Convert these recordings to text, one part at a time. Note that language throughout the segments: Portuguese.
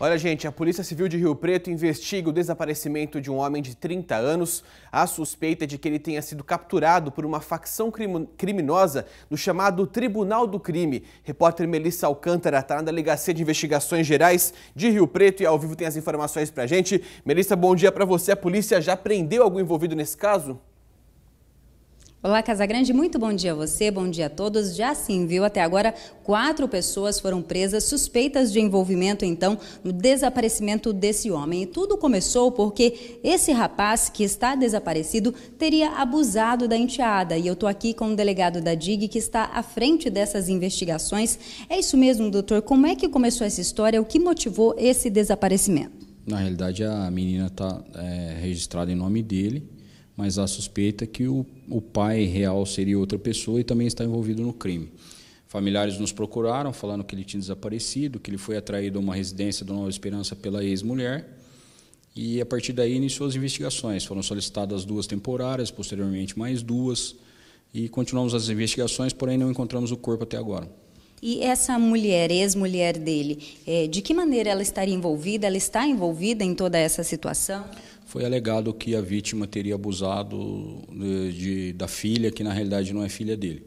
Olha, gente, a Polícia Civil de Rio Preto investiga o desaparecimento de um homem de 30 anos. A suspeita de que ele tenha sido capturado por uma facção criminosa no chamado Tribunal do Crime. Repórter Melissa Alcântara está na Delegacia de Investigações Gerais de Rio Preto e ao vivo tem as informações para gente. Melissa, bom dia para você. A polícia já prendeu algum envolvido nesse caso? Olá, Casagrande, muito bom dia a você, bom dia a todos. Já sim, viu? Até agora, quatro pessoas foram presas suspeitas de envolvimento, então, no desaparecimento desse homem. E tudo começou porque esse rapaz que está desaparecido teria abusado da enteada. E eu estou aqui com o delegado da DIG que está à frente dessas investigações. É isso mesmo, doutor? Como é que começou essa história? O que motivou esse desaparecimento? Na realidade, a menina está é, registrada em nome dele mas há suspeita que o, o pai real seria outra pessoa e também está envolvido no crime. Familiares nos procuraram, falando que ele tinha desaparecido, que ele foi atraído a uma residência do Nova Esperança pela ex-mulher. E a partir daí iniciou as investigações. Foram solicitadas duas temporárias, posteriormente mais duas. E continuamos as investigações, porém não encontramos o corpo até agora. E essa mulher, ex-mulher dele, eh, de que maneira ela estaria envolvida? Ela está envolvida em toda essa situação? foi alegado que a vítima teria abusado de, né, de, da filha, que na realidade não é filha dele.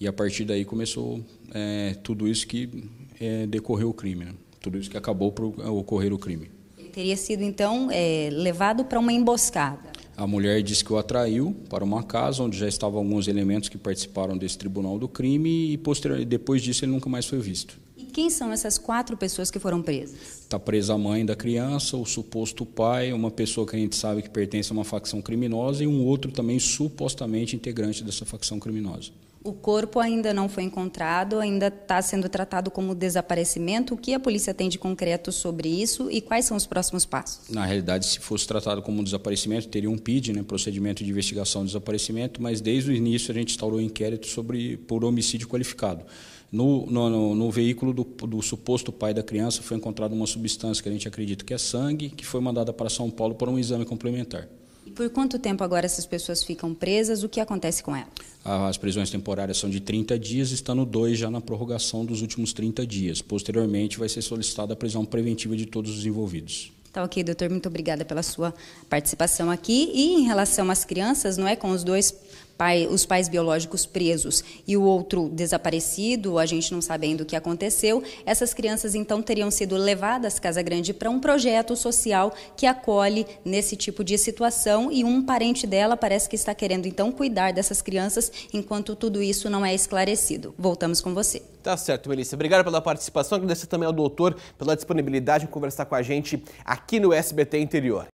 E a partir daí começou é, tudo isso que é, decorreu o crime, né? tudo isso que acabou por ocorrer o crime. Ele teria sido então é, levado para uma emboscada. A mulher disse que o atraiu para uma casa onde já estavam alguns elementos que participaram desse tribunal do crime e depois disso ele nunca mais foi visto. Quem são essas quatro pessoas que foram presas? Está presa a mãe da criança, o suposto pai, uma pessoa que a gente sabe que pertence a uma facção criminosa e um outro também supostamente integrante dessa facção criminosa. O corpo ainda não foi encontrado, ainda está sendo tratado como desaparecimento. O que a polícia tem de concreto sobre isso e quais são os próximos passos? Na realidade, se fosse tratado como um desaparecimento, teria um PID, né, procedimento de investigação de desaparecimento, mas desde o início a gente instaurou um inquérito sobre por homicídio qualificado. No, no, no veículo do, do, suposto pai da criança foi encontrada uma substância que a gente acredita que é sangue, que foi mandada para São Paulo para um exame complementar. E por quanto tempo agora essas pessoas ficam presas? O que acontece com elas? Ah, as prisões temporárias são de 30 dias, estando dois já na prorrogação dos últimos 30 dias. Posteriormente, vai ser solicitada a prisão preventiva de todos os envolvidos. Tá ok, doutor. Muito obrigada pela sua participação aqui. E em relação às crianças, não é? Com os dois pai, os pais biológicos presos e o outro desaparecido, a gente não sabendo o que aconteceu, essas crianças então teriam sido levadas Casa Grande para um projeto social que acolhe nesse tipo de situação e um parente dela parece que está querendo então cuidar dessas crianças enquanto tudo isso não é esclarecido. Voltamos com você. Tá certo, Melissa. Obrigado pela participação. Agradecer também ao doutor pela disponibilidade de conversar com a gente aqui no SBT Interior.